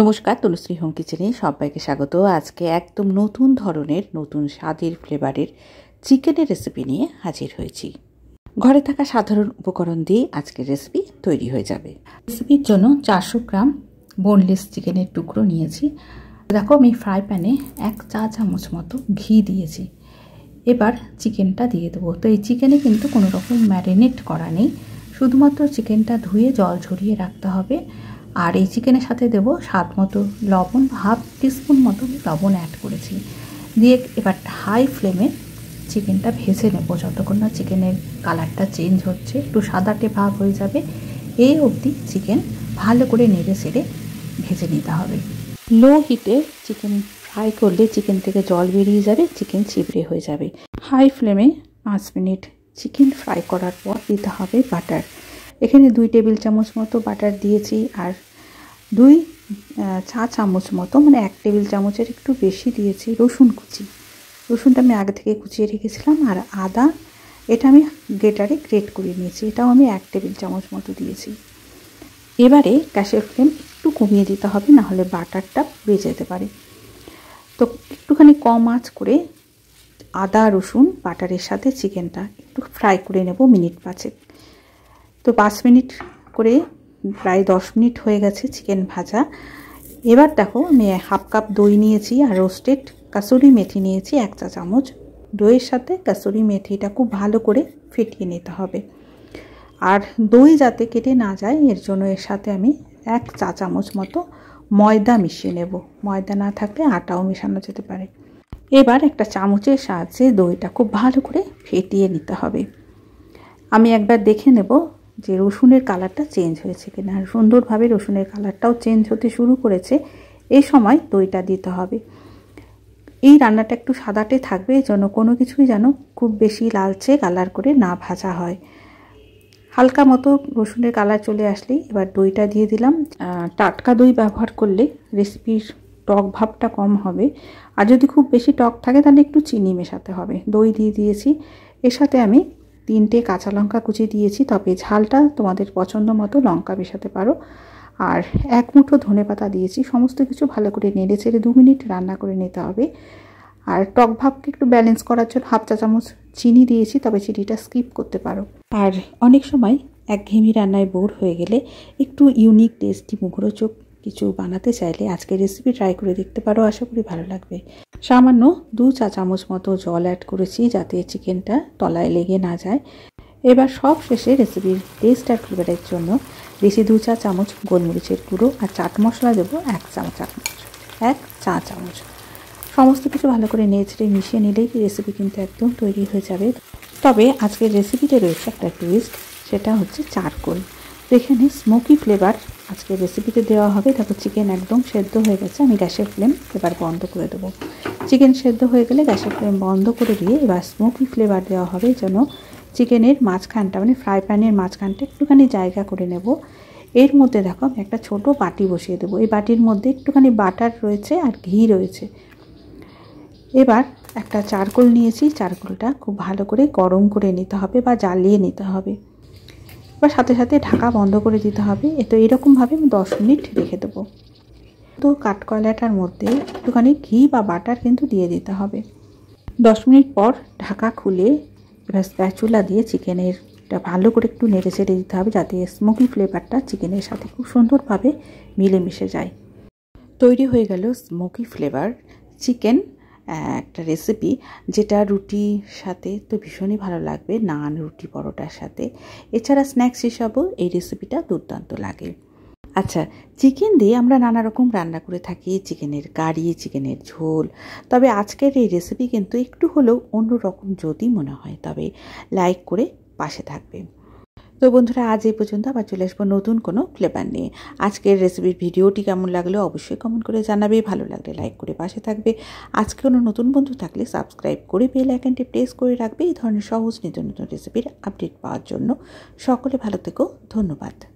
নমস্কার তনুশ্রী হোম কিচেনে সবাইকে স্বাগত আজকে একদম নতুন ধরনের নতুন স্বাদের ফ্লেভারের চিকেনের রেসিপি নিয়ে হাজির হয়েছি ঘরে থাকা সাধারণ উপকরণ দিয়ে আজকের রেসিপি তৈরি হয়ে যাবে রেসিপির জন্য চারশো গ্রাম বোনলেস চিকেনের টুকরো নিয়েছি দেখো আমি ফ্রাই প্যানে এক চা চামচ মতো ঘি দিয়েছি এবার চিকেনটা দিয়ে দেবো তো এই চিকেনে কিন্তু কোনো রকম ম্যারিনেট করা নেই শুধুমাত্র চিকেনটা ধুয়ে জল ঝরিয়ে রাখতে হবে আর এই চিকেনের সাথে দেবো স্বাদ মতো লবণ হাফ টিস্পুন মতো লবণ অ্যাড করেছি দিয়ে এবার হাই ফ্লেমে চিকেনটা ভেজে নেব যতক্ষণ না চিকেনের কালারটা চেঞ্জ হচ্ছে একটু সাদাটে ভাব হয়ে যাবে এই অবধি চিকেন ভালো করে নেড়ে সেড়ে ভেজে নিতে হবে লো হিটে চিকেন ফ্রাই করলে চিকেন থেকে জল বেরিয়ে যাবে চিকেন চিবড়ে হয়ে যাবে হাই ফ্লেমে পাঁচ মিনিট চিকেন ফ্রাই করার পর দিতে হবে বাটার এখানে দুই টেবিল চামচ মতো বাটার দিয়েছি আর দুই চা চামচ মতো মানে এক টেবিল চামচের একটু বেশি দিয়েছি রসুন কুচি রসুনটা আমি আগে থেকে কুচিয়ে রেখেছিলাম আর আদা এটা আমি গ্রেটারে গ্রেট করে নিয়েছি এটাও আমি এক টেবিল চামচ মতো দিয়েছি এবারে গ্যাসের ফ্লেম একটু কমিয়ে দিতে হবে না হলে বাটারটা পুড়ে যেতে পারে তো একটুখানি কম আঁচ করে আদা রসুন বাটারের সাথে চিকেনটা একটু ফ্রাই করে নেব মিনিট পাঁচেক তো পাঁচ মিনিট করে প্রায় দশ মিনিট হয়ে গেছে চিকেন ভাজা এবার দেখো আমি হাফ কাপ দই নিয়েছি আর রোস্টেড কাসুরি মেথি নিয়েছি এক চা চামচ দইয়ের সাথে কাসুরি মেথিটা খুব ভালো করে ফেটিয়ে নিতে হবে আর দই যাতে কেটে না যায় এর জন্য এর সাথে আমি এক চা চামচ মতো ময়দা মিশিয়ে নেব ময়দা না থাকলে আটাও মেশানো যেতে পারে এবার একটা চামচের সাহায্যে দইটা খুব ভালো করে ফেটিয়ে নিতে হবে আমি একবার দেখে নেব যে রসুনের কালারটা চেঞ্জ হয়েছে কিনা সুন্দরভাবে রসুনের কালারটাও চেঞ্জ হতে শুরু করেছে এই সময় দইটা দিতে হবে এই রান্নাটা একটু সাদাটে থাকবে যেন কোনো কিছুই যেন খুব বেশি লালচে কালার করে না ভাজা হয় হালকা মতো রসুনের কালার চলে আসলেই এবার দইটা দিয়ে দিলাম টাটকা দই ব্যবহার করলে রেসিপির টক ভাবটা কম হবে আর যদি খুব বেশি টক থাকে তাহলে একটু চিনি মেশাতে হবে দই দিয়ে দিয়েছি এর সাথে আমি তিনটে কাঁচা লঙ্কা কুচি দিয়েছি তবে ঝালটা তোমাদের পছন্দ মতো লঙ্কা মেশাতে পারো আর এক মুঠো ধনে পাতা দিয়েছি সমস্ত কিছু ভালো করে নেড়ে চেড়ে দু মিনিট রান্না করে নিতে হবে আর টক ভাবকে একটু ব্যালেন্স করার জন্য হাফ চা চামচ চিনি দিয়েছি তবে চিনিটা স্কিপ করতে পারো আর অনেক সময় এক ঘেমি রান্নায় বোর হয়ে গেলে একটু ইউনিক টেস্টি মুখরোচক কিছু বানাতে চাইলে আজকে রেসিপি ট্রাই করে দেখতে পারো আশা করি ভালো লাগবে সামান্য দু চা চামচ মতো জল অ্যাড করেছি যাতে চিকেনটা তলায় লেগে না যায় এবার সব শেষে রেসিপির টেস্ট আর ফ্লেভারের জন্য বেশি দু চা চামচ গোলমরিচের গুঁড়ো আর চাট মশলা দেবো এক চামচ চামচ এক চা চামচ সমস্ত কিছু ভালো করে নেচড়ে মিশিয়ে নিলেই রেসিপি কিন্তু একদম তৈরি হয়ে যাবে তবে আজকের রেসিপিতে রয়েছে একটা টুইস্ট সেটা হচ্ছে চারকোল দেখে নিই স্মোকি ফ্লেভার আজকে রেসিপিতে দেওয়া হবে তারপর চিকেন একদম সেদ্ধ হয়ে গেছে আমি গ্যাসের ফ্লেম এবার বন্ধ করে দেবো চিকেন সেদ্ধ হয়ে গেলে গ্যাসের ফ্লেম বন্ধ করে দিয়ে এবার স্মোকি ফ্লেভার দেওয়া হবে যেন চিকেনের মাঝখানটা মানে ফ্রাই প্যানের মাঝখানটা একটুখানি জায়গা করে নেব এর মধ্যে দেখো আমি একটা ছোট বাটি বসিয়ে দেবো এই বাটির মধ্যে একটুখানি বাটার রয়েছে আর ঘি রয়েছে এবার একটা চারকোল নিয়েছি চারকোলটা খুব ভালো করে গরম করে নিতে হবে বা জ্বালিয়ে নিতে হবে বা সাথে সাথে ঢাকা বন্ধ করে দিতে হবে এ তো এরকমভাবে আমি দশ মিনিট রেখে দেবো তো কাঠকয়লাটার মধ্যে একটুখানি ঘি বা বাটার কিন্তু দিয়ে দিতে হবে দশ মিনিট পর ঢাকা খুলে এবার স্প্যাচুলা দিয়ে চিকেনের ভালো করে একটু নেড়ে চেড়ে দিতে হবে যাতে স্মোকি ফ্লেভারটা চিকেনের সাথে খুব সুন্দরভাবে মিলেমিশে যায় তৈরি হয়ে গেল স্মোকি ফ্লেভার চিকেন একটা রেসিপি যেটা রুটির সাথে তো ভীষণই ভালো লাগবে নান রুটি পরোটার সাথে এছাড়া স্ন্যাক্স হিসাবেও এই রেসিপিটা দুর্দান্ত লাগে আচ্ছা চিকেন দিয়ে আমরা নানা রকম রান্না করে থাকি চিকেনের কারি চিকেনের ঝোল তবে আজকের এই রেসিপি কিন্তু একটু হলেও অন্য রকম যদি মনে হয় তবে লাইক করে পাশে থাকবে তো বন্ধুরা আজ এই পর্যন্ত আবার চলে আসবো নতুন কোনো ফ্লেভার নিয়ে আজকের রেসিপির ভিডিওটি কেমন লাগলো অবশ্যই কমেন্ট করে জানাবে ভালো লাগলে লাইক করে পাশে থাকবে আজকে কোনো নতুন বন্ধু থাকলে সাবস্ক্রাইব করে বেল আইকনটি প্রেস করে রাখবে এই ধরনের সহজ নিত্য নতুন রেসিপির আপডেট পাওয়ার জন্য সকলে ভালো থেকো ধন্যবাদ